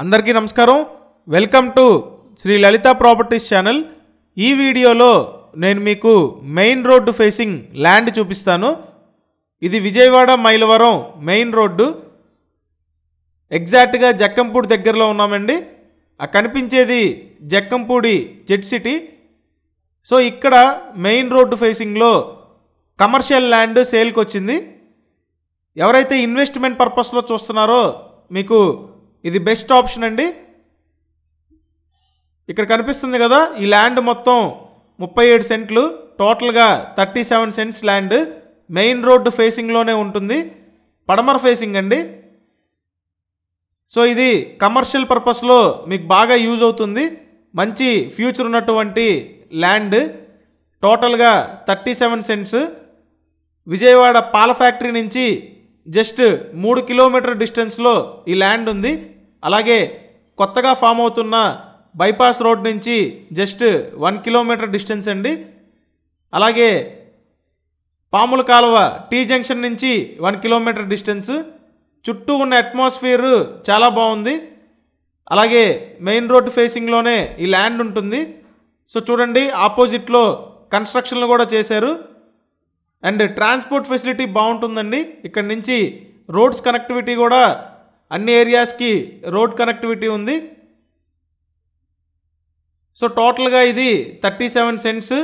అందరికీ నమస్కారం welcome to Sri Lalitha properties channel ఈ వీడియోలో నేను మీకు మెయిన్ రోడ్డు ఫేసింగ్ ల్యాండ్ చూపిస్తాను ఇది విజయవాడ మైలవరం మెయిన్ రోడ్డు ఎగ్జాక్ట్గా జక్కంపూడి దగ్గరలో ఉన్నామండి ఆ కనిపించేది జక్కంపూడి జెడ్ సిటీ సో ఇక్కడ మెయిన్ రోడ్డు ఫేసింగ్లో కమర్షియల్ ల్యాండ్ సేల్కి వచ్చింది ఎవరైతే ఇన్వెస్ట్మెంట్ పర్పస్లో చూస్తున్నారో మీకు ఇది బెస్ట్ ఆప్షన్ అండి ఇక్కడ కనిపిస్తుంది కదా ఈ ల్యాండ్ మొత్తం ముప్పై ఏడు సెంట్లు టోటల్గా thirty seven cents land main road ఫేసింగ్లోనే ఉంటుంది పడమర ఫేసింగ్ అండి సో ఇది కమర్షియల్ పర్పస్లో మీకు బాగా యూజ్ అవుతుంది మంచి ఫ్యూచర్ ఉన్నటువంటి ల్యాండ్ టోటల్గా థర్టీ సెవెన్ సెంట్స్ విజయవాడ పాల ఫ్యాక్టరీ నుంచి జస్ట్ మూడు కిలోమీటర్ డిస్టెన్స్లో ఈ ల్యాండ్ ఉంది అలాగే కొత్తగా ఫామ్ అవుతున్న బైపాస్ రోడ్ నుంచి జస్ట్ వన్ కిలోమీటర్ డిస్టెన్స్ అండి అలాగే పాముల కాలువ టీ జంక్షన్ నుంచి వన్ కిలోమీటర్ డిస్టెన్స్ చుట్టూ ఉన్న అట్మాస్ఫియర్ చాలా బాగుంది అలాగే మెయిన్ రోడ్ ఫేసింగ్లోనే ఈ ల్యాండ్ ఉంటుంది సో చూడండి ఆపోజిట్లో కన్స్ట్రక్షన్లు కూడా చేశారు అండ్ ట్రాన్స్పోర్ట్ ఫెసిలిటీ బాగుంటుందండి ఇక్కడ నుంచి రోడ్స్ కనెక్టివిటీ కూడా అన్ని ఏరియాస్కి రోడ్ కనెక్టివిటీ ఉంది సో టోటల్గా ఇది థర్టీ సెవెన్ సెంట్స్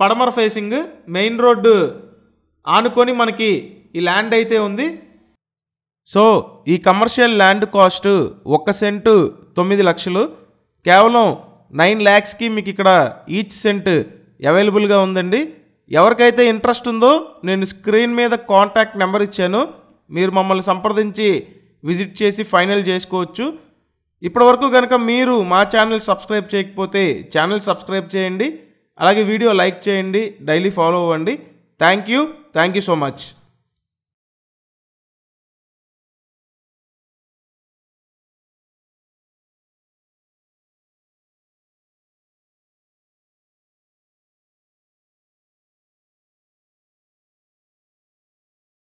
పడమర ఫేసింగ్ మెయిన్ రోడ్డు ఆనుకొని మనకి ఈ ల్యాండ్ అయితే ఉంది సో ఈ కమర్షియల్ ల్యాండ్ కాస్ట్ ఒక్క సెంటు తొమ్మిది లక్షలు కేవలం నైన్ ల్యాక్స్కి మీకు ఇక్కడ ఈచ్ సెంట్ అవైలబుల్గా ఉందండి ఎవరికైతే ఇంట్రెస్ట్ ఉందో నేను స్క్రీన్ మీద కాంటాక్ట్ నెంబర్ ఇచ్చాను మీరు మమ్మల్ని సంప్రదించి విజిట్ చేసి ఫైనల్ చేసుకోవచ్చు ఇప్పటివరకు కనుక మీరు మా ఛానల్ సబ్స్క్రైబ్ చేయకపోతే ఛానల్ సబ్స్క్రైబ్ చేయండి అలాగే వీడియో లైక్ చేయండి డైలీ ఫాలో అవ్వండి thank you thank you so much